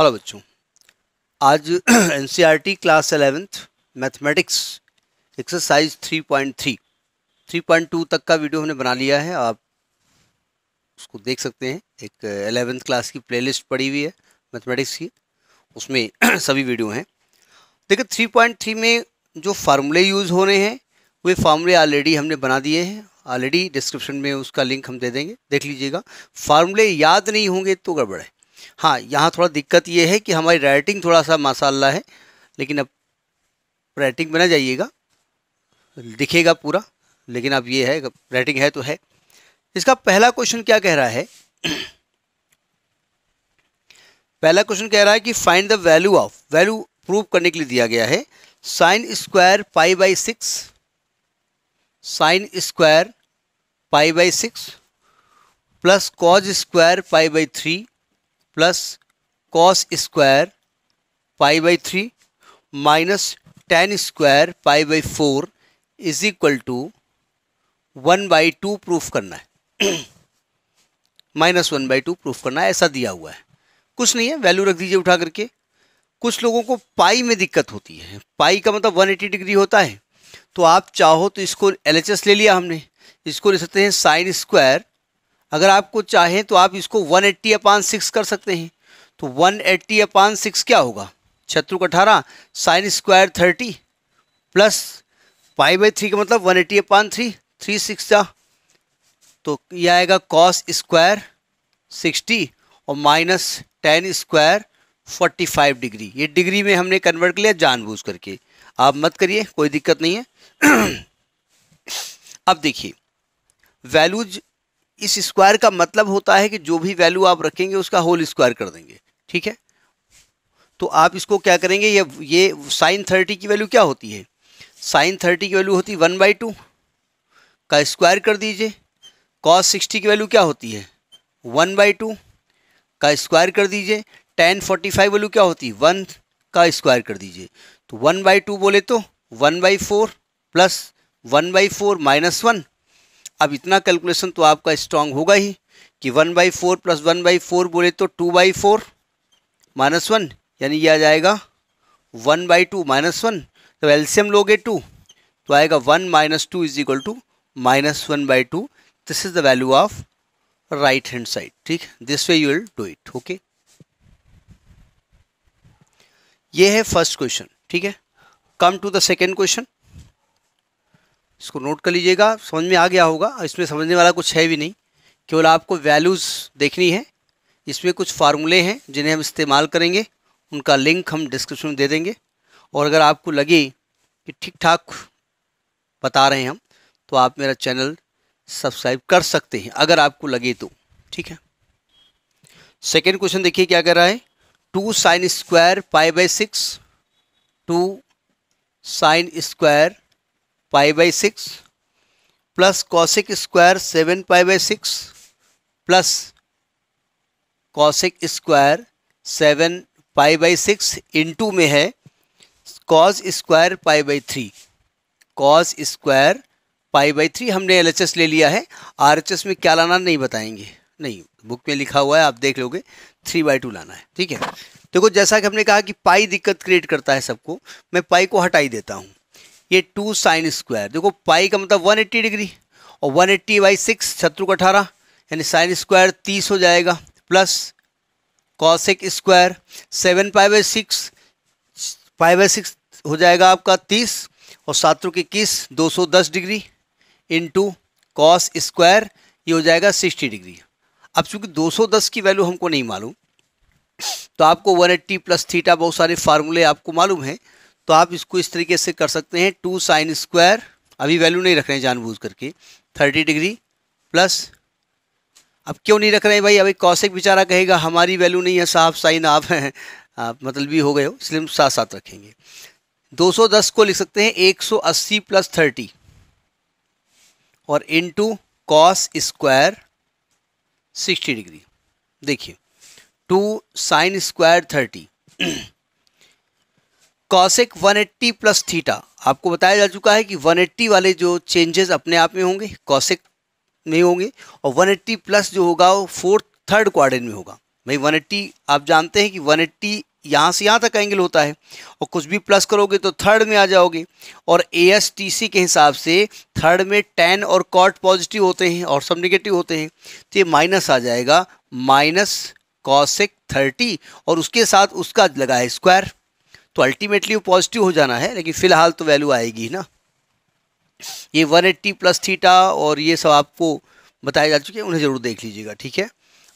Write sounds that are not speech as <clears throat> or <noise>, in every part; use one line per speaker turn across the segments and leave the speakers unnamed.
Hello बच्चों आज एन क्लास एलेवेंथ मैथमेटिक्स एक्सरसाइज 3.3 3.2 तक का वीडियो हमने बना लिया है आप उसको देख सकते हैं एक एलेवेंथ क्लास की प्लेलिस्ट पड़ी हुई है मैथमेटिक्स की उसमें <clears throat> सभी वीडियो हैं देखिए 3.3 में जो फार्मूले यूज़ होने हैं वे फार्मूले ऑलरेडी हमने बना दिए हैं ऑलरेडी डिस्क्रिप्शन में उसका लिंक हम दे देंगे देख लीजिएगा फार्मूले याद नहीं होंगे तो गड़बड़ है हाँ यहाँ थोड़ा दिक्कत ये है कि हमारी राइटिंग थोड़ा सा माशाला है लेकिन अब राइटिंग बना जाइएगा दिखेगा पूरा लेकिन अब ये है राइटिंग है तो है इसका पहला क्वेश्चन क्या कह रहा है <clears throat> पहला क्वेश्चन कह रहा है कि find the value of value prove करने के लिए दिया गया है sine square pi by six sine square pi by six plus cos square pi by three plus cos square pi by three minus tan square pi by four is equal to one by two proof करना है minus one by two proof करना है ऐसा दिया हुआ है कुछ नहीं है वैल्यू रख दीजिए उठा करके कुछ लोगों को पाई में दिक्कत होती है पाई का मतलब 180 डिग्री होता है तो आप चाहो तो इसको एल ले लिया हमने इसको ले सकते हैं साइन स्क्वायर अगर आपको चाहें तो आप इसको 180 एट्टी अपान सिक्स कर सकते हैं तो 180 एट्टी अपान सिक्स क्या होगा छत्रुक अठारह sine square thirty plus pi by three का मतलब वन एट्टी अपान थ्री थ्री सिक्स का तो यह आएगा कॉस स्क्वायर सिक्सटी और minus tan square forty five degree ये डिग्री में हमने कन्वर्ट कर लिया जानबूझ करके आप मत करिए कोई दिक्कत नहीं है <clears throat> अब देखिए वैल्यूज इस स्क्वायर का मतलब होता है कि जो भी वैल्यू आप रखेंगे उसका होल स्क्वायर कर देंगे ठीक है तो आप इसको क्या करेंगे ये ये साइन थर्टी की वैल्यू क्या होती है साइन थर्टी की वैल्यू होती है वन बाई टू का स्क्वायर कर दीजिए कॉस सिक्सटी की वैल्यू क्या होती है वन बाई टू का स्क्वायर कर दीजिए टेन फोर्टी फाइव वैल्यू क्या होती है वन का स्क्वायर कर दीजिए तो वन बाई टू बोले तो one by four plus one by four minus one अब इतना कैलकुलेशन तो आपका स्ट्रांग होगा ही कि one by four plus one by four बोले तो two by four minus one यानी यह आ जाएगा one by two minus one तो एल्सियम लोगे टू तो आएगा one minus two is equal to minus one by two this is the value of right hand side ठीक this way you will do it okay ये है first question ठीक है come to the second question इसको note कर लीजिएगा समझ में आ गया होगा इसमें समझने वाला कुछ है भी नहीं केवल आपको वैल्यूज़ देखनी है इसमें कुछ फार्मूले हैं जिन्हें हम इस्तेमाल करेंगे उनका लिंक हम डिस्क्रिप्शन में दे देंगे और अगर आपको लगे कि ठीक ठाक बता रहे हैं हम तो आप मेरा चैनल सब्सक्राइब कर सकते हैं अगर आपको लगे तो ठीक है सेकेंड क्वेश्चन देखिए क्या कर रहा है two sine square pi by six two sine square pi by six plus cosec square seven pi by six plus cosec square seven pi by six into में है cos square pi by three cos square pi by three हमने L ले लिया है are में क्या लाना नहीं बताएंगे नहीं बुक में लिखा हुआ है आप देख लोगे थ्री बाई टू लाना है ठीक है देखो तो जैसा कि हमने कहा कि पाई दिक्कत क्रिएट करता है सबको मैं पाई को हटाई देता हूँ ये टू साइन स्क्वायर देखो पाई का मतलब 180 डिग्री और 180 एट्टी बाई सिक्स छत्रु का अठारह यानी साइन स्क्वायर तीस हो जाएगा plus cosec square seven pi by six pi by six हो जाएगा आपका तीस और सात्रु की किस दो सौ दस डिग्री इंटू कॉस स्क्वायर ये हो जाएगा सिक्सटी डिग्री अब चूँकि दो सौ दस की वैल्यू हमको नहीं मालूम तो आपको वन एट्टी प्लस थीटा बहुत सारे फार्मूले आपको मालूम है तो आप इसको इस तरीके से कर सकते हैं टू साइन स्क्वायर अभी वैल्यू नहीं रख रहे हैं जानबूझ करके थर्टी डिग्री प्लस अब क्यों नहीं रख रहे हैं भाई अभी कौशिक बेचारा कहेगा हमारी वैल्यू नहीं है साहब साइन आप हैं आप मतलब भी हो गए हो इसलिए साथ साथ रखेंगे 210 को लिख सकते हैं 180 प्लस थर्टी और into cos square sixty degree देखिए two sine square thirty cosec 180 plus theta आपको बताया जा चुका है कि 180 वाले जो चेंजेस अपने आप में होंगे कॉसेक में होंगे और 180 प्लस जो होगा वो फोर्थ थर्ड क्वार्टर में होगा भाई 180 आप जानते हैं कि 180 यहाँ से यहाँ तक एंगल होता है और कुछ भी प्लस करोगे तो थर्ड में आ जाओगे और ए एस टी सी के हिसाब से थर्ड में टेन और कॉट पॉजिटिव होते हैं और सब निगेटिव होते हैं तो ये माइनस आ जाएगा माइनस कॉसिक थर्टी और उसके साथ उसका लगा है स्क्वायर अल्टीमेटली वो पॉजिटिव हो जाना है लेकिन फ़िलहाल तो वैल्यू आएगी ना ये 180 प्लस थीटा और ये सब आपको बताए जा चुके हैं उन्हें ज़रूर देख लीजिएगा ठीक है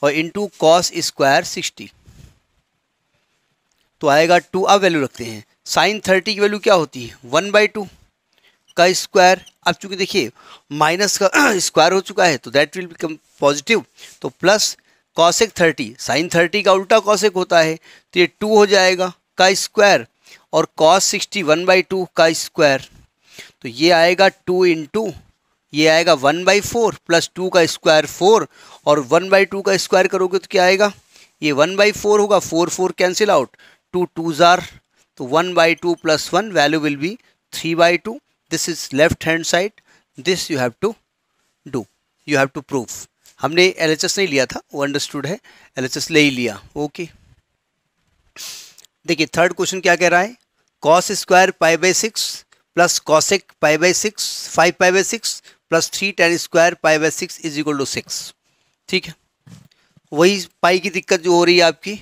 और टू कॉस स्क्वायर सिक्सटी तो आएगा टू अब वैल्यू रखते हैं साइन थर्टी की वैल्यू क्या होती है वन बाई टू का स्क्वायर अब चूंकि देखिए माइनस का स्क्वायर <clears throat> हो चुका है तो दैट विल बिकम पॉजिटिव तो plus cosec thirty sine thirty का उल्टा कॉसेक होता है तो ये टू हो जाएगा का स्क्वायर और cos sixty one by two का स्क्वायर तो ये आएगा टू इंटू ये आएगा one by four plus two का स्क्वायर फोर और वन बाई टू का स्क्वायर करोगे तो क्या आएगा ये वन बाई फोर होगा four four cancel out two two ज़ार तो one by two plus one value will be three by two this is left hand side this you have to do you have to proof हमने L नहीं लिया था वो understood है L ले ही लिया ओके okay. देखिए थर्ड क्वेश्चन क्या कह रहा है cos square pi by six plus cosec pi by six five pi by six plus three tan square pi by six is equal to six ठीक है वही पाई की दिक्कत जो हो रही है आपकी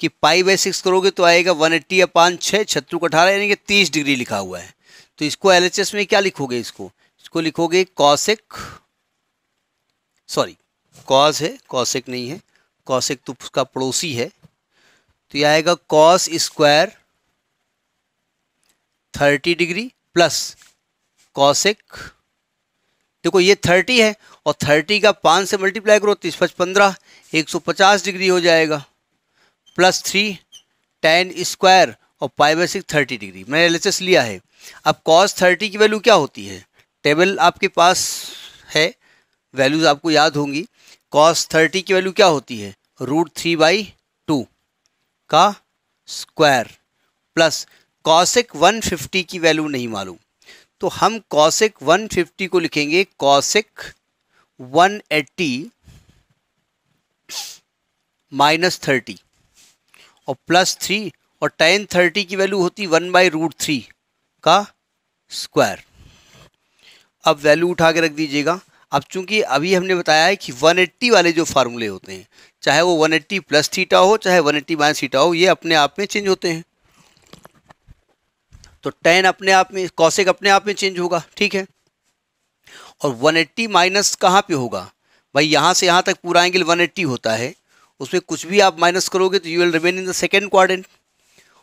कि पाई बाई सिक्स करोगे तो आएगा वन एट्टी या पाँच छः छत्तू अठारह यानी कि तीस डिग्री लिखा हुआ है तो इसको एल एच एस में क्या लिखोगे इसको इसको लिखोगे कॉसेक सॉरी कॉस है कॉसेक नहीं है कॉसेक तो उसका पड़ोसी है तो यह आएगा cos square thirty degree plus cosec देखो ये थर्टी है और थर्टी का पाँच से मल्टीप्लाई करो तीस तो पच पंद्रह एक सौ पचास डिग्री हो जाएगा प्लस थ्री टेन स्क्वायर और पाइव सिक्स थर्टी डिग्री मैंने एल लिया है अब कॉस थर्टी की वैल्यू क्या होती है टेबल आपके पास है वैल्यूज़ आपको याद होंगी कॉस थर्टी की वैल्यू क्या होती है रूट थ्री बाई का स्क्वायर प्लस कॉसिक 150 की वैल्यू नहीं मालूम तो हम कॉसिक 150 को लिखेंगे कॉसिक 180 माइनस थर्टी और प्लस थ्री और टेन थर्टी की वैल्यू होती वन बाई रूट थ्री का स्क्वायर अब वैल्यू उठा के रख दीजिएगा अब चूंकि अभी हमने बताया है कि 180 वाले जो फार्मूले होते हैं चाहे वो 180 प्लस थीटा हो चाहे 180 एट्टी माइनस थीटा हो ये अपने आप में चेंज होते हैं तो टेन अपने आप में कौशिक अपने आप में चेंज होगा ठीक है और 180 एट्टी माइनस कहाँ पर होगा भाई यहाँ से यहाँ तक पूरा एंगल 180 होता है उसमें कुछ भी आप माइनस करोगे तो you will remain in the second quadrant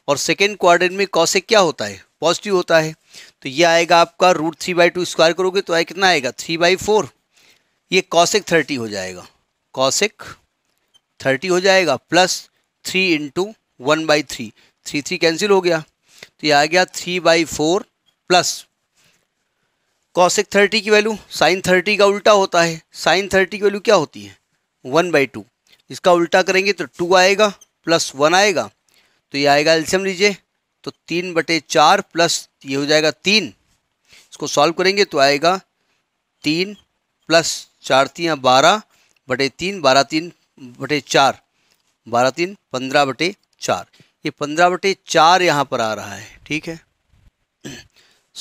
और सेकेंड क्वाड्रेंट में कौशिक क्या होता है पॉजिटिव होता है तो ये आएगा आपका root three by two square करोगे तो आए कितना आएगा थ्री बाई फोर ये कॉसिक थर्टी हो जाएगा कॉसिक थर्टी हो जाएगा plus three into one by three three three cancel हो गया तो ये आ गया three by four plus cosec thirty की वैल्यू साइन थर्टी का उल्टा होता है साइन थर्टी की वैल्यू क्या होती है वन बाई टू इसका उल्टा करेंगे तो टू आएगा प्लस वन आएगा तो ये आएगा एल्सियम लीजिए तो तीन बटे चार प्लस ये हो जाएगा तीन इसको सॉल्व करेंगे तो आएगा तीन प्लस चार तियाँ बारह बटे तीन बारह तीन बटे चार बारह तीन पंद्रह बटे चार ये पंद्रह बटे चार यहाँ पर आ रहा है ठीक है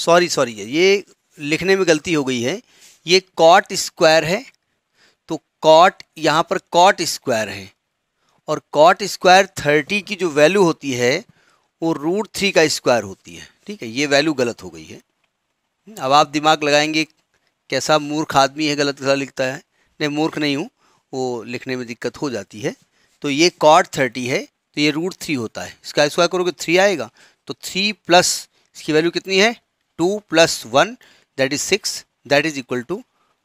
सॉरी सॉरी ये लिखने में गलती हो गई है ये कॉट स्क्वायर है तो कॉट यहाँ पर कॉट स्क्वायर है और कॉट स्क्वायर थर्टी की जो वैल्यू होती है वो रूट थ्री का स्क्वायर होती है ठीक है ये वैल्यू गलत हो गई है अब आप दिमाग लगाएंगे कैसा मूर्ख आदमी है गलत गलत लिखता है नहीं मूर्ख नहीं हूँ वो लिखने में दिक्कत हो जाती है तो ये कॉड थर्टी है तो ये रूट थ्री होता है इसका स्क्वायर करोगे थ्री आएगा तो थ्री प्लस इसकी वैल्यू कितनी है two plus one that is six that is equal to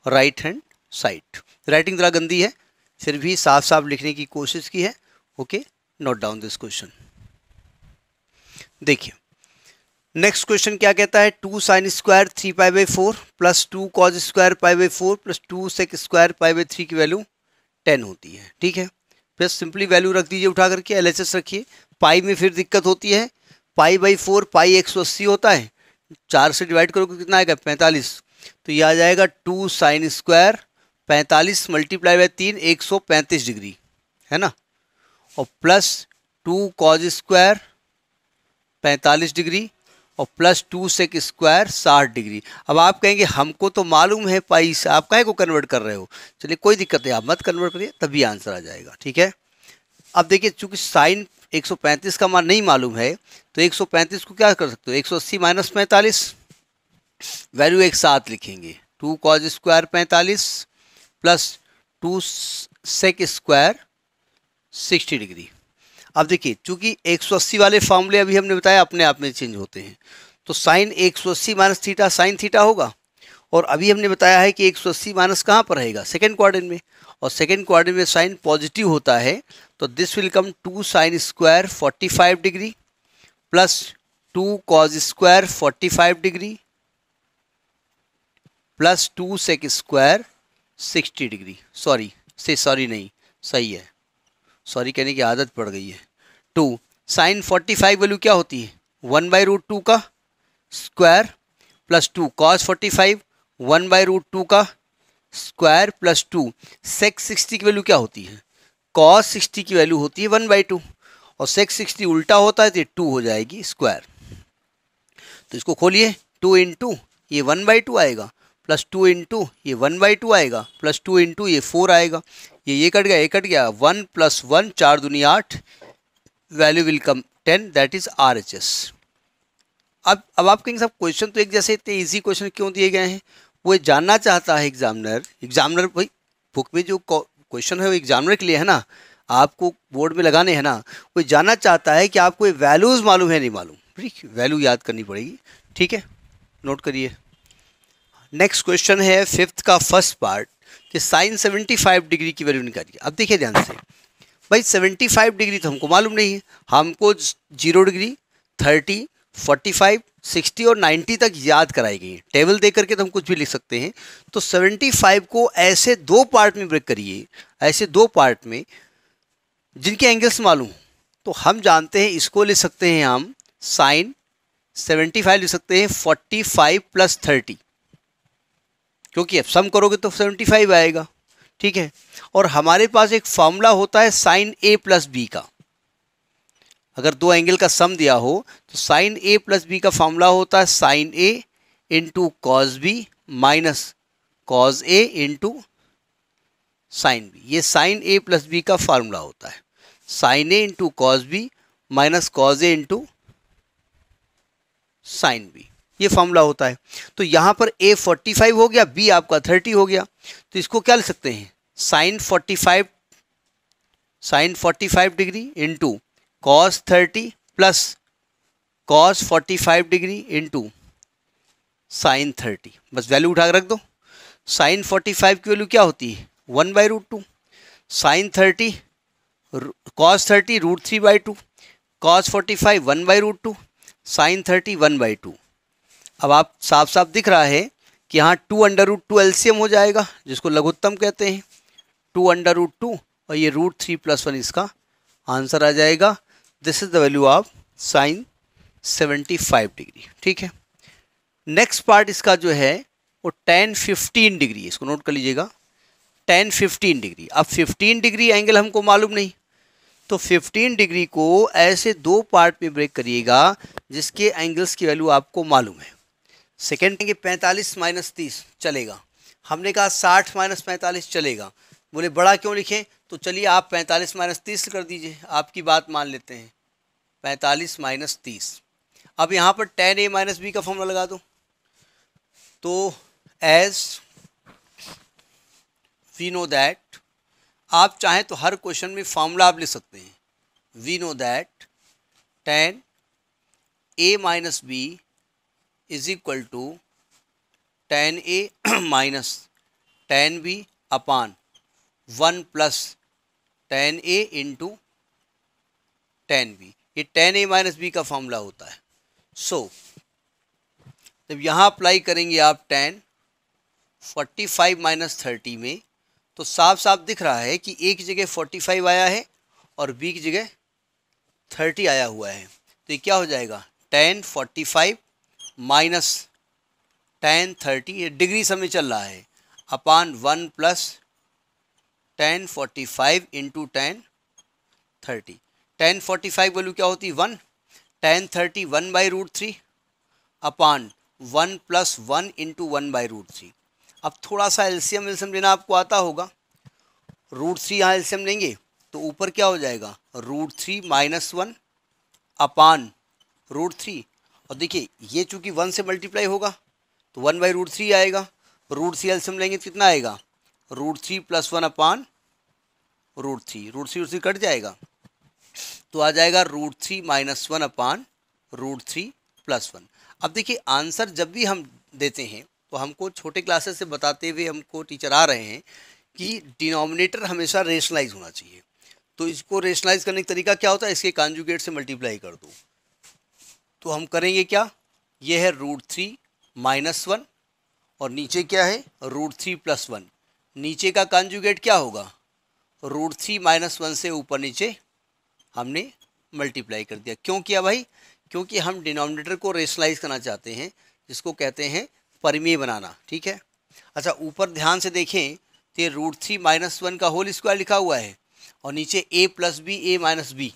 right hand side writing ज़रा गंदी है फिर भी साफ साफ लिखने की कोशिश की है okay note down this question देखिए नेक्स्ट क्वेश्चन क्या कहता है two sine square three pi by four plus two cos square pi by four plus two sec square pi by three की वैल्यू टेन होती है ठीक है फिर सिंपली वैल्यू रख दीजिए उठा करके एल रखिए पाई में फिर दिक्कत होती है पाई बाई फोर पाई एक सौ अस्सी होता है चार से डिवाइड करोगे कितना आएगा पैंतालीस तो ये आ जाएगा टू साइन स्क्वायर पैंतालीस मल्टीप्लाई बाई तीन एक सौ पैंतीस डिग्री है ना और प्लस टू कॉज स्क्वायर पैंतालीस डिग्री और प्लस टू सेक स्क्वायर साठ डिग्री अब आप कहेंगे हमको तो मालूम है पाई से आप कहे को कन्वर्ट कर रहे हो चलिए कोई दिक्कत नहीं आप मत कन्वर्ट करिए तभी आंसर आ जाएगा ठीक है अब देखिए चूंकि साइन 135 का मान नहीं मालूम है तो 135 को क्या कर सकते हो 180 माइनस पैंतालीस वैल्यू एक साथ लिखेंगे टू कॉज स्क्वायर पैंतालीस plus two sec square sixty degree अब देखिए चूंकि 180 वाले फॉर्मूले अभी हमने बताया अपने आप में चेंज होते हैं तो sine 180 minus theta sine theta होगा और अभी हमने बताया है कि 180 माइनस कहाँ पर रहेगा सेकेंड क्वार्टर में और सेकेंड क्वार्टर में साइन पॉजिटिव होता है तो this will come to sine square five degree plus two cos square five degree plus two sec square sixty degree sorry से सॉरी नहीं सही है सॉरी कहने की आदत पड़ गई है two sine forty five value क्या होती है वन बाई रूट टू का square plus two cos forty five one by root two का square plus two sec sixty की वैल्यू क्या होती है कॉस सिक्सटी की वैल्यू होती है वन बाई टू और सेक्स सिक्सटी उल्टा होता है तो टू हो जाएगी स्क्वायर तो इसको खोलिए टू इन टू ये वन बाई टू आएगा प्लस टू इन टू ये वन बाई टू आएगा प्लस टू इन टू ये फोर आएगा ये ये कट गया ये कट गया वन प्लस वन चार दुनिया आठ value will come ten that is R H S अब अब आप कहेंगे सब क्वेश्चन तो एक जैसे इतने इजी क्वेश्चन क्यों दिए गए हैं वो जानना चाहता है एग्जामिनर एग्जामिनर भाई बुक में जो क्वेश्चन है वो एग्जामिनर के लिए है ना आपको बोर्ड में लगाने हैं ना वो जानना चाहता है कि आपको ये वैल्यूज़ मालूम है नहीं मालूम ठीक वैल्यू याद करनी पड़ेगी ठीक है नोट करिए नेक्स्ट क्वेश्चन है फिफ्थ का फर्स्ट पार्ट कि साइन फाइव डिग्री की वैल्यू निकालिए अब देखिए ध्यान से भाई 75 डिग्री तो हमको मालूम नहीं है हमको जीरो डिग्री 30, 45, 60 और 90 तक याद कराई गई है टेबल दे करके तो हम कुछ भी लिख सकते हैं तो 75 को ऐसे दो पार्ट में ब्रेक करिए ऐसे दो पार्ट में जिनके एंगल्स मालूम तो हम जानते हैं इसको ले सकते हैं हम साइन 75 लिख सकते हैं 45 प्लस थर्टी क्योंकि अब सम करोगे तो 75 आएगा ठीक है और हमारे पास एक फार्मूला होता है साइन ए प्लस बी का अगर दो एंगल का सम दिया हो तो साइन ए प्लस बी का फार्मूला होता है sine a into cos b minus cos A into sine b ये साइन ए प्लस बी का फार्मूला होता है sine a into cos b minus cos A into sine b ये formula होता है तो यहाँ पर ए फोर्टी फाइव हो गया बी आपका थर्टी हो गया तो इसको क्या लिख सकते हैं sine forty five sine forty five degree into cos thirty plus cos forty five degree into sine thirty बस वैल्यू उठा कर रख दो साइन फोर्टी फाइव की वैल्यू क्या होती है one by root two sine thirty cos thirty root three by two cos forty five one by root two sine thirty one by two अब आप साफ साफ दिख रहा है कि यहाँ to under root two LCM हो जाएगा जिसको लघुत्तम कहते हैं टू अंडर रूट टू और ये रूट थ्री प्लस वन इसका आंसर आ जाएगा this is the value of sine seventy five degree ठीक है नेक्स्ट पार्ट इसका जो है वो टेन फिफ्टीन डिग्री इसको नोट कर लीजिएगा टेन फिफ्टीन डिग्री अब फिफ्टीन डिग्री एंगल हमको मालूम नहीं तो 15 डिग्री को ऐसे दो पार्ट में ब्रेक करिएगा जिसके एंगल्स की वैल्यू आपको मालूम है सेकेंड कहेंगे पैंतालीस माइनस तीस चलेगा हमने कहा साठ माइनस पैंतालीस चलेगा बोले बड़ा क्यों लिखें तो चलिए आप पैंतालीस माइनस तीस कर दीजिए आपकी बात मान लेते हैं पैंतालीस माइनस तीस अब यहाँ पर टेन ए माइनस बी का फॉर्मूला लगा दो तो एज वी नो दैट आप चाहें तो हर क्वेश्चन में फार्मूला आप ले सकते हैं we know that tan a minus b is equal to tan a minus tan b upon one plus tan a into tan b ये टेन ए माइनस बी का फॉर्मूला होता है सो so, जब यहाँ अप्लाई करेंगे आप tan forty five minus thirty में तो साफ साफ दिख रहा है कि एक जगह फोर्टी फाइव आया है और बी की जगह थर्टी आया हुआ है तो ये क्या हो जाएगा tan forty five minus tan thirty degree समय चल रहा है upon one plus tan forty five into tan thirty tan forty five value क्या होती one tan thirty one by root three upon one plus one into one by root three अब थोड़ा सा एल्सियम एल्सियम लेना आपको आता होगा रूट थ्री यहाँ एल्सियम लेंगे तो ऊपर क्या हो जाएगा root three minus one upon root three और देखिए ये चूंकि वन से मल्टीप्लाई होगा तो वन बाई रूट थ्री आएगा रूट थ्री एल्सियम लेंगे तो कितना आएगा root three plus one upon root three root three root three cut जाएगा तो आ जाएगा root three minus one upon root three plus one अब देखिए आंसर जब भी हम देते हैं तो हमको छोटे क्लासेस से बताते हुए हमको टीचर आ रहे हैं कि डिनोमिनेटर हमेशा रेशनलाइज होना चाहिए तो इसको रेशनलाइज करने का तरीका क्या होता है इसके कॉन्जुगेट से मल्टीप्लाई कर दो तो हम करेंगे क्या यह है रूट थ्री माइनस वन और नीचे क्या है रूट थ्री प्लस वन नीचे का कंजुगेट क्या होगा रूट थ्री माइनस वन से ऊपर नीचे हमने मल्टीप्लाई कर दिया क्यों किया भाई क्योंकि हम डिनोमिनेटर को रेशनलाइज करना चाहते हैं जिसको कहते हैं परिमेय बनाना ठीक है अच्छा ऊपर ध्यान से देखें तो ये रूट थ्री माइनस वन का होल स्क्वायर लिखा हुआ है और नीचे a plus b a minus b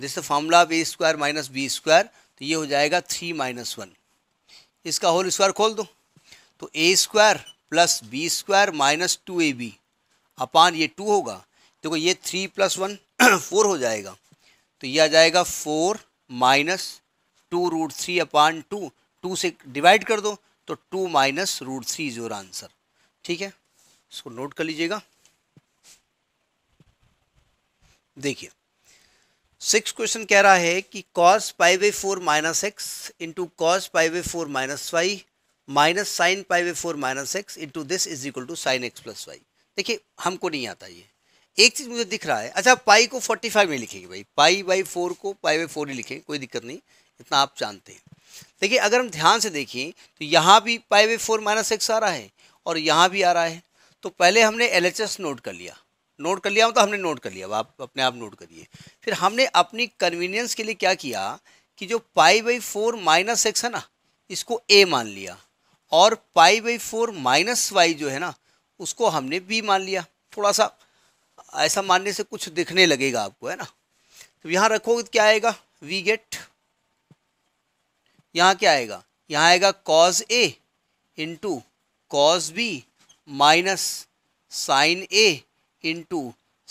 जैसे formula of a square minus b square तो ये हो जाएगा थ्री माइनस वन इसका होल स्क्वायर खोल दो तो a square plus b square minus two a b upon ये टू होगा देखो तो ये थ्री प्लस वन फोर हो जाएगा तो ये आ जाएगा four minus two root three upon two two से डिवाइड कर दो तो two minus root three is your answer ठीक है इसको नोट कर लीजिएगा देखिए सिक्स क्वेश्चन कह रहा है कि cos pi by four minus x into cos pi by four minus y minus sine pi by four minus x into this is equal to sine x plus y देखिए हमको नहीं आता ये एक चीज़ मुझे दिख रहा है अच्छा पाई को फोर्टी फाइव में लिखेंगे भाई पाई बाई फोर को पाई बाई फोर ही लिखें कोई दिक्कत नहीं इतना आप जानते हैं देखिए अगर हम ध्यान से देखें तो यहाँ भी pi by four minus x आ रहा है और यहाँ भी आ रहा है तो पहले हमने एल नोट कर लिया नोट कर लिया तो हमने नोट कर लिया आप अपने आप नोट करिए फिर हमने अपनी कन्वीनियंस के लिए क्या किया कि जो pi by four minus x है ना इसको ए मान लिया और pi by four minus y जो है ना उसको हमने बी मान लिया थोड़ा सा ऐसा मानने से कुछ दिखने लगेगा आपको है ना तो यहाँ रखोगे तो क्या आएगा वी गेट यहाँ क्या आएगा यहाँ आएगा cos A into cos b minus sine a into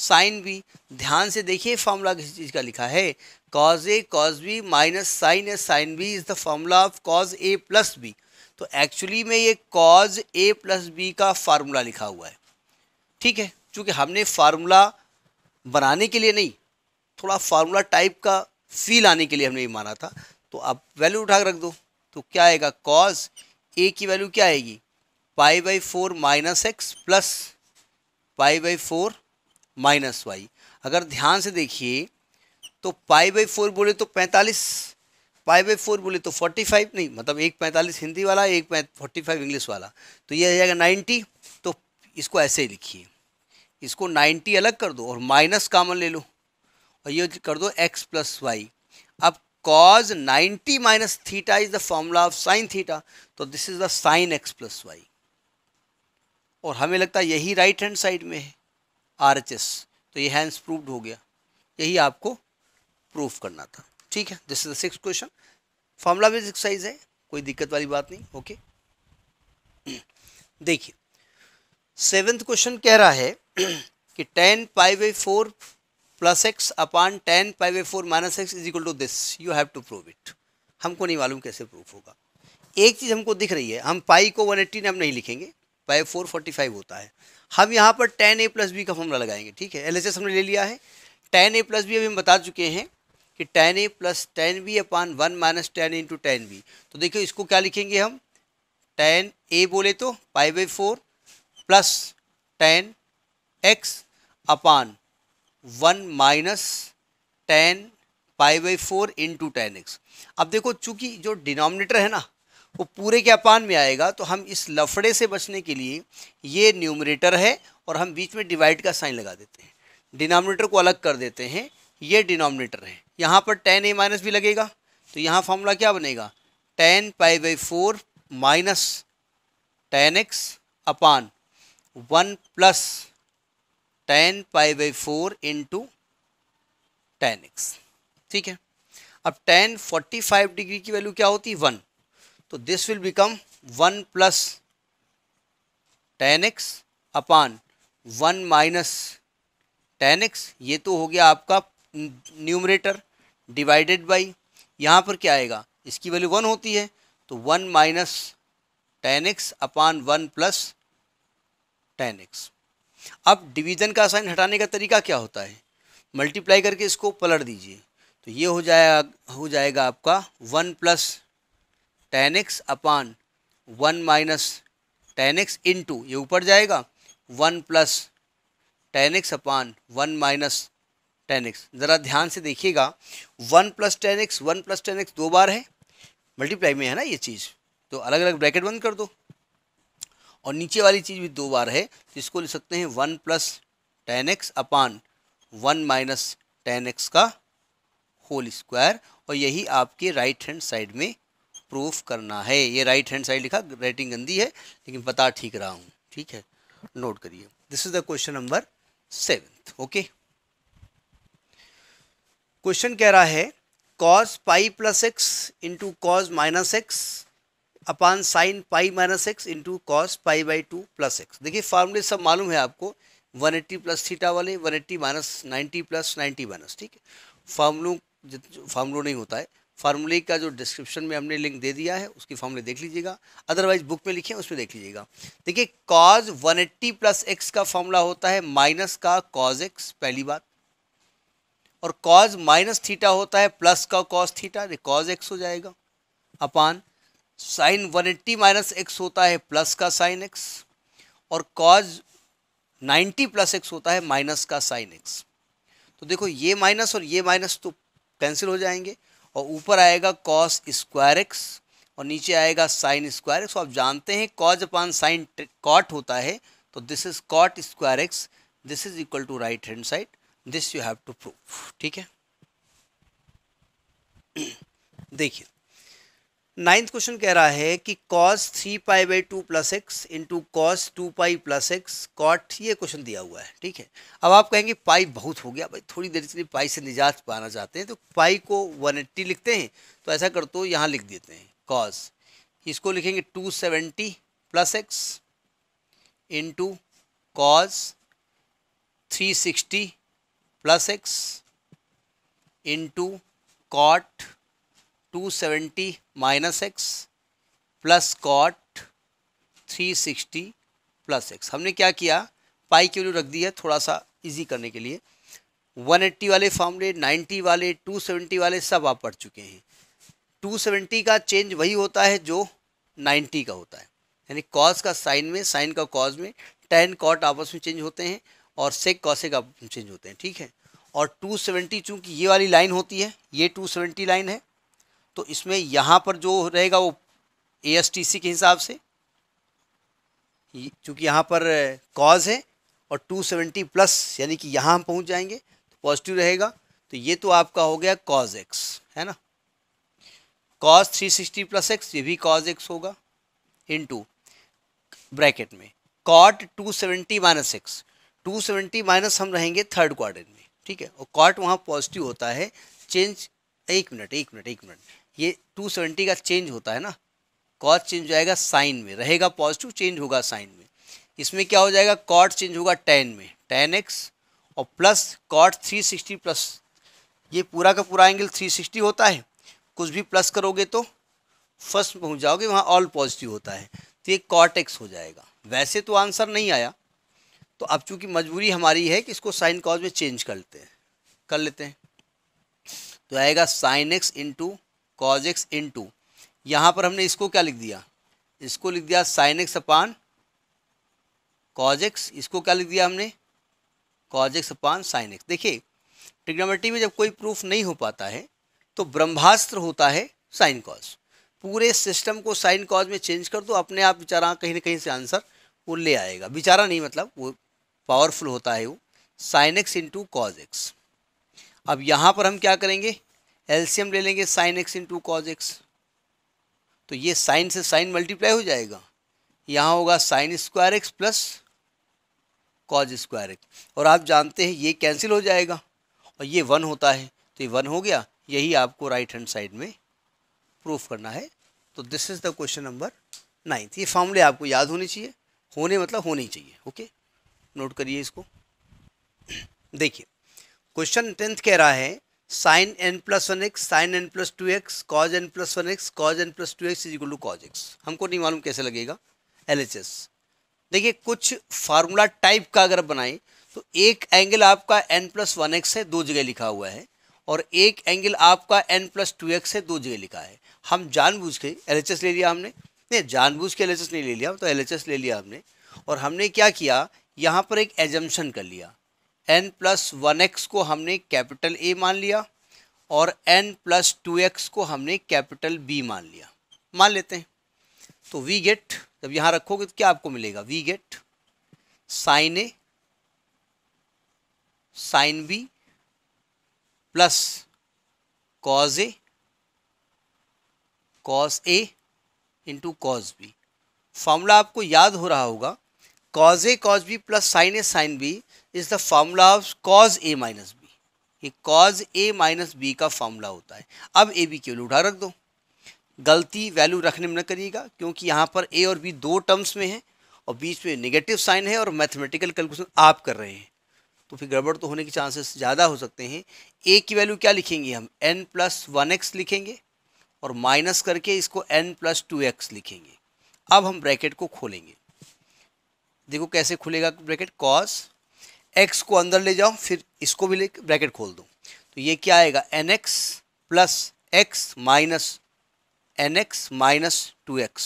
sine b ध्यान से देखिए फार्मूला किसी चीज़ का लिखा है cos A cos b minus sine A sine B is the formula of cos a plus b तो एक्चुअली में ये कॉज ए प्लस बी का फार्मूला लिखा हुआ है ठीक है क्योंकि हमने फार्मूला बनाने के लिए नहीं थोड़ा फार्मूला टाइप का फील आने के लिए हमने ये माना था तो आप वैल्यू उठा कर रख दो तो क्या आएगा कॉज ए की वैल्यू क्या आएगी pi by four minus x plus pi by four minus y अगर ध्यान से देखिए तो पाई बाई फोर बोले तो पैंतालीस पाई बाई फोर बोले तो फोर्टी फाइव नहीं मतलब एक पैंतालीस हिंदी वाला एक फोर्टी फाइव इंग्लिश वाला तो ये आ जाएगा नाइन्टी तो इसको ऐसे ही लिखिए इसको नाइन्टी अलग कर दो और माइनस कामन ले लो और ये कर दो एक्स प्लस वाई अब cos ninety minus theta is the formula of sine theta तो this is the sine x plus y और हमें लगता है यही राइट हैंड साइड में है आर एच एस तो ये हैंड्स प्रूव्ड हो गया यही आपको प्रूफ करना था ठीक है this is the question formula based exercise है कोई दिक्कत वाली बात नहीं ओके <clears throat> देखिए सेवेंथ क्वेश्चन कह रहा है कि tan pi by four plus x upon tan pi by four minus x is equal to this you have to prove it हमको नहीं मालूम कैसे प्रूफ होगा एक चीज़ हमको दिख रही है हम पाई को 180 ने हम नहीं लिखेंगे बाय फोर फोर्टी फाइव होता है हम यहाँ पर टेन ए प्लस बी का फॉर्मूला लगाएंगे ठीक है एल एस एस हमने ले लिया है टेन ए प्लस बी अभी हम बता चुके हैं कि tan a plus tan b upon one minus tan into tan b तो देखिए इसको क्या लिखेंगे हम टेन ए बोले तो pi by four plus tan x upon one minus tan pi by four into tan x अब देखो चूंकि जो डिनोमिनेटर है ना वो पूरे के अपान में आएगा तो हम इस लफड़े से बचने के लिए ये न्यूमरेटर है और हम बीच में डिवाइड का साइन लगा देते हैं डिनोमिनेटर को अलग कर देते हैं ये डिनोमिनेटर है यहाँ पर टेन ए माइनस भी लगेगा तो यहाँ फॉर्मूला क्या बनेगा tan pi by four minus tan x upon one plus tan pi by four into tan x ठीक है अब टेन फोर्टी फाइव डिग्री की वैल्यू क्या होती है वन तो this will become one plus tan x upon one minus tan x ये तो हो गया आपका न्यूमरेटर डिवाइडेड बाई यहाँ पर क्या आएगा इसकी वैल्यू वन होती है तो one minus tan x upon one plus tan x अब डिवीजन का साइन हटाने का तरीका क्या होता है मल्टीप्लाई करके इसको पलट दीजिए तो ये हो जाएगा हो जाएगा आपका one plus tan x upon one minus tan x in to ये ऊपर जाएगा one plus tan x upon one minus tan x ज़रा ध्यान से देखिएगा one plus tan x one plus tan x दो बार है मल्टीप्लाई में है ना ये चीज़ तो अलग अलग ब्रैकेट बंद कर दो और नीचे वाली चीज़ भी दो बार है तो इसको लिख सकते हैं one plus tan x upon one minus tan x का होल स्क्वायर और यही आपके राइट हैंड साइड में प्रूफ करना है ये राइट हैंड साइड लिखा राइटिंग गंदी है लेकिन बता ठीक रहा हूँ ठीक है नोट करिए this is the question number seventh okay question कह रहा है cos pi plus x into cos minus x upon sine pi minus x into cos pi by two plus x देखिए फार्मूले सब मालूम है आपको 180 प्लस थीटा वाले 180 minus ninety plus ninety minus ठीक है फार्मूलों फार्मूलो नहीं होता है फार्मूले का जो डिस्क्रिप्शन में हमने लिंक दे दिया है उसकी फार्मूले देख लीजिएगा अदरवाइज बुक में लिखे हैं उसमें देख लीजिएगा देखिए कॉज 180 एट्टी प्लस एक्स का फार्मूला होता है माइनस का कॉज एक्स पहली बात और कॉज माइनस थीटा होता है प्लस का कॉज थीटा कॉज एक्स हो जाएगा upon sine one eighty minus x होता है प्लस का साइन एक्स और कॉज नाइन्टी प्लस एक्स होता है माइनस का साइन एक्स तो देखो ये माइनस और ये माइनस तो कैंसिल हो जाएंगे और ऊपर आएगा कॉस स्क्वायर एक्स और नीचे आएगा साइन स्क्वायर एक्स आप जानते हैं कॉज अपान साइन कॉट होता है तो this is cot square x this is equal to right hand side this you have to prove ठीक है <clears throat> देखिए नाइन्थ क्वेश्चन कह रहा है कि cos three pi by two plus x into cos two pi plus x cot ये question दिया हुआ है ठीक है अब आप कहेंगे पाई बहुत हो गया भाई थोड़ी देर के लिए पाई से निजात पाना चाहते हैं तो पाई को वन एट्टी लिखते हैं तो ऐसा कर तो यहाँ लिख देते हैं कॉस इसको लिखेंगे two seventy plus x into cos three sixty plus x into cot two seventy minus x plus cot three sixty plus x हमने क्या किया पाई की वैल्यू रख दी है थोड़ा सा इजी करने के लिए 180 वाले फॉर्मूले 90 वाले 270 वाले सब आप पढ़ चुके हैं 270 का चेंज वही होता है जो 90 का होता है यानी कॉज का साइन में साइन का कॉज में टेन कॉट आपस में चेंज होते हैं और सेक कॉसेक आप चेंज होते हैं ठीक है और 270 चूंकि ये वाली लाइन होती है ये 270 लाइन है तो इसमें यहाँ पर जो रहेगा वो ए के हिसाब से चूँकि यहाँ पर कॉज है और 270 प्लस यानी कि यहाँ हम पहुँच जाएंगे तो पॉजिटिव रहेगा तो ये तो आपका हो गया कॉज एक्स है ना कॉज 360 प्लस एक्स ये भी कॉज एक्स होगा इनटू ब्रैकेट में cot 270 minus x two seventy minus हम रहेंगे थर्ड क्वार्टर में ठीक है और कॉट वहाँ पॉजिटिव होता है चेंज एक मिनट एक मिनट एक मिनट ये 270 का चेंज होता है ना कॉट चेंज हो जाएगा साइन में रहेगा पॉजिटिव चेंज होगा साइन में इसमें क्या हो जाएगा कॉट चेंज होगा टेन में टेन एक्स और plus cot three sixty plus ये पूरा का पूरा एंगल थ्री सिक्सटी होता है कुछ भी प्लस करोगे तो फर्स्ट पहुंच जाओगे वहाँ ऑल पॉजिटिव होता है तो ये कॉट एक्स हो जाएगा वैसे तो आंसर नहीं आया तो अब चूँकि मजबूरी हमारी है कि इसको साइन कॉज में चेंज कर लेते हैं कर लेते हैं तो आएगा sine x into cos x into यहाँ पर हमने इसको क्या लिख दिया इसको लिख दिया sine x upon cos x इसको क्या लिख दिया हमने cos x upon sine x देखिए ट्रिग्नोमेट्री में जब कोई प्रूफ नहीं हो पाता है तो ब्रह्मास्त्र होता है साइन कॉज पूरे सिस्टम को साइन कॉज में चेंज कर दो अपने आप बेचारा कहीं ना कहीं से आंसर वो ले आएगा बेचारा नहीं मतलब वो पावरफुल होता है वो sine x into cos x अब यहाँ पर हम क्या करेंगे एल्सियम ले लेंगे sine x into cos x तो ये साइन से साइन मल्टीप्लाई हो जाएगा यहाँ होगा sine square x plus cos square x और आप जानते हैं ये कैंसिल हो जाएगा और ये वन होता है तो ये वन हो गया यही आपको राइट हैंड साइड में प्रूफ करना है तो this is the question number ninth ये फॉर्मूले आपको याद होने चाहिए होने मतलब होने चाहिए ओके नोट करिए इसको देखिए क्वेश्चन टेंथ कह रहा है sine n plus one x sine n plus two x cos n plus one x cos n plus two x is equal to cos x हमको नहीं मालूम कैसे लगेगा एल एच एस देखिए कुछ फार्मूला टाइप का अगर बनाए तो एक एंगल आपका एन प्लस वन एक्स है दो जगह लिखा हुआ है और एक एंगल आपका एन प्लस टू एक्स है दो जगह लिखा है हम जानबूझ के एल एच एस ले लिया हमने नहीं जानबूझ के एल एच एस नहीं ले लिया तो एल एच एस ले लिया हमने और हमने क्या किया यहाँ पर एक एजम्पन कर लिया एन प्लस वन एक्स को हमने कैपिटल ए मान लिया और एन प्लस टू एक्स को हमने कैपिटल बी मान लिया मान लेते हैं तो वी गेट जब यहाँ रखोगे तो क्या आपको मिलेगा we get sine A sine B plus cos A cos A into cos B formula आपको याद हो रहा होगा cos A cos B plus sine A sine B is the formula of cos A minus B ये cos A minus B का formula होता है अब ए बी वैल्यू उठा रख दो गलती वैल्यू रखने में न करिएगा क्योंकि यहाँ पर ए और बी दो टर्म्स में है और बीच में नेगेटिव साइन है और मैथमेटिकल कैलकुलेशन आप कर रहे हैं तो फिर गड़बड़ तो होने के चांसेस ज़्यादा हो सकते हैं ए की वैल्यू क्या लिखेंगे हम एन प्लस वन एक्स लिखेंगे और माइनस करके इसको एन प्लस टू एक्स लिखेंगे अब हम ब्रैकेट को खोलेंगे देखो कैसे खुलेगा ब्रैकेट कॉस एक्स को अंदर ले जाओ फिर इसको भी ले ब्रैकेट खोल दो तो ये क्या आएगा n x plus x minus n x minus two x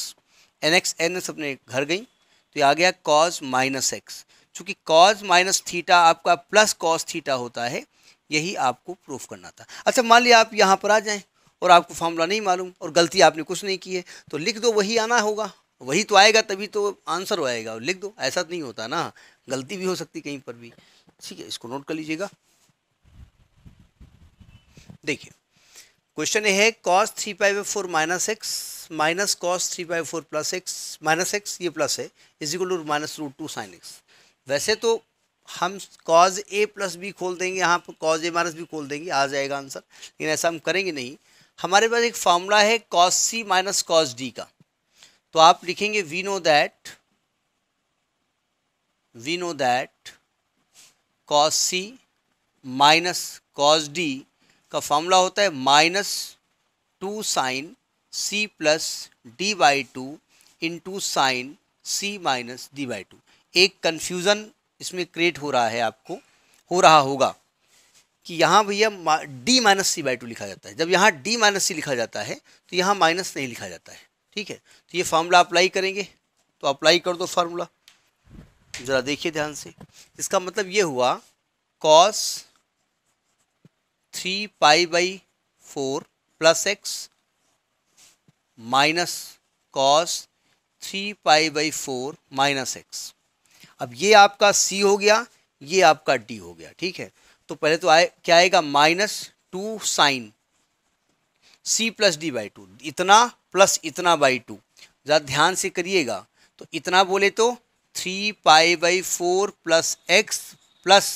n x n x अपने घर गई तो ये आ गया कॉज माइनस एक्स चूँकि कॉज माइनस थीटा आपका प्लस कॉज थीटा होता है यही आपको प्रूफ करना था अच्छा मान लिया आप यहाँ पर आ जाएँ और आपको फार्मूला नहीं मालूम और गलती आपने कुछ नहीं की है तो लिख दो वही आना होगा वही तो आएगा तभी तो आंसर आएगा लिख दो ऐसा तो नहीं होता ना गलती भी हो सकती कहीं पर भी ठीक है इसको नोट कर लीजिएगा देखिए क्वेश्चन ये है cos three pi by four minus x minus cos three pi four plus x minus x ये प्लस है is equal to minus root two sine x वैसे तो हम कॉज ए प्लस बी खोल देंगे यहाँ पर कॉज ए माइनस बी खोल देंगे आ जाएगा आंसर लेकिन ऐसा हम करेंगे नहीं हमारे पास एक फॉर्मूला है cos C minus cos D का तो आप लिखेंगे we know that we know that cos c minus cos D का फॉर्मूला होता है minus two sine C plus D by two in into sine C minus D by two एक confusion इसमें create हो रहा है आपको हो रहा होगा कि यहाँ भैया D minus C by two लिखा जाता है जब यहाँ डी माइनस सी लिखा जाता है तो यहाँ माइनस नहीं लिखा जाता है ठीक है तो ये फार्मूला अप्लाई करेंगे तो अप्लाई कर दो फार्मूला ज़रा देखिए ध्यान से इसका मतलब ये हुआ cos three pi by four plus x minus cos three pi by four minus x अब ये आपका सी हो गया ये आपका डी हो गया ठीक है तो पहले तो आए क्या आएगा minus two sine C plus D by two इतना प्लस इतना बाई टू ज़रा ध्यान से करिएगा तो इतना बोले तो three pi by four plus x plus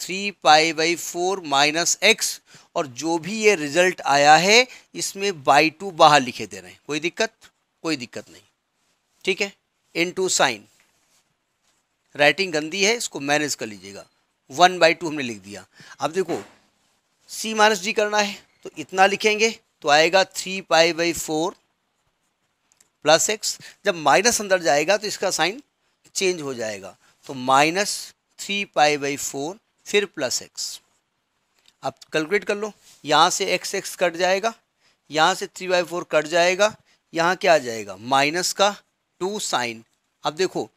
three pi by four minus x और जो भी ये रिजल्ट आया है इसमें बाई टू बाहर लिखे दे रहे हैं कोई दिक्कत कोई दिक्कत नहीं ठीक है इन टू साइन राइटिंग गंदी है इसको मैनेज कर लीजिएगा वन बाई टू हमने लिख दिया अब देखो सी माइनस डी करना है तो इतना लिखेंगे तो आएगा three pi by four plus x जब माइनस अंदर जाएगा तो इसका साइन चेंज हो जाएगा तो minus three pi by four फिर प्लस एक्स आप कैलकुलेट कर लो यहाँ से एक्स एक्स कट जाएगा यहाँ से थ्री बाई फोर कट जाएगा यहाँ क्या आ जाएगा माइनस का टू साइन अब देखो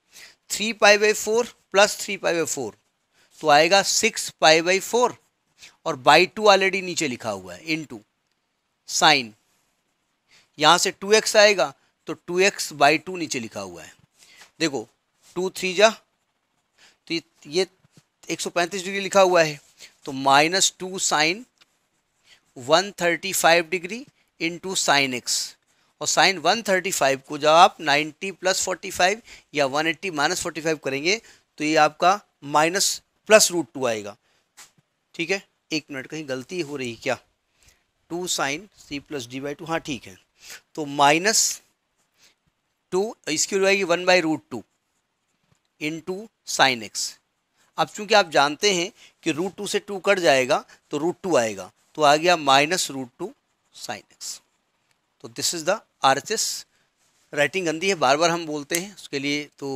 three pi by four plus three pi by four तो आएगा सिक्स पाई बाई फोर और बाई टू ऑलरेडी नीचे लिखा हुआ है इन टू साइन यहाँ से टू एक्स आएगा तो टू एक्स बाई टू नीचे लिखा हुआ है देखो टू थ्री जा तो ये ये 135 डिग्री लिखा हुआ है तो minus two sine 135 degree into sine x और साइन 135 को जब आप 90 प्लस 45 या 180 माइनस फाइव करेंगे तो ये आपका माइनस प्लस रूट टू आएगा ठीक है एक मिनट कहीं गलती हो रही क्या two sine C plus D by two हाँ ठीक है तो माइनस टू इसकी हो जाएगी one by root two into sine x अब चूंकि आप जानते हैं कि रूट टू से टू कट जाएगा तो रूट टू आएगा तो आ गया minus root two sine x तो this is the R H S writing गंदी है बार बार हम बोलते हैं उसके लिए तो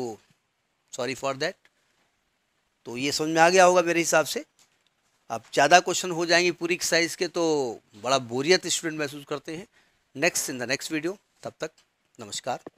सॉरी फॉर देट तो ये समझ में आ गया होगा मेरे हिसाब से अब ज़्यादा क्वेश्चन हो जाएंगे पूरी एक्सरसाइज के तो बड़ा बोरियत स्टूडेंट महसूस करते हैं next in the next video तब तक नमस्कार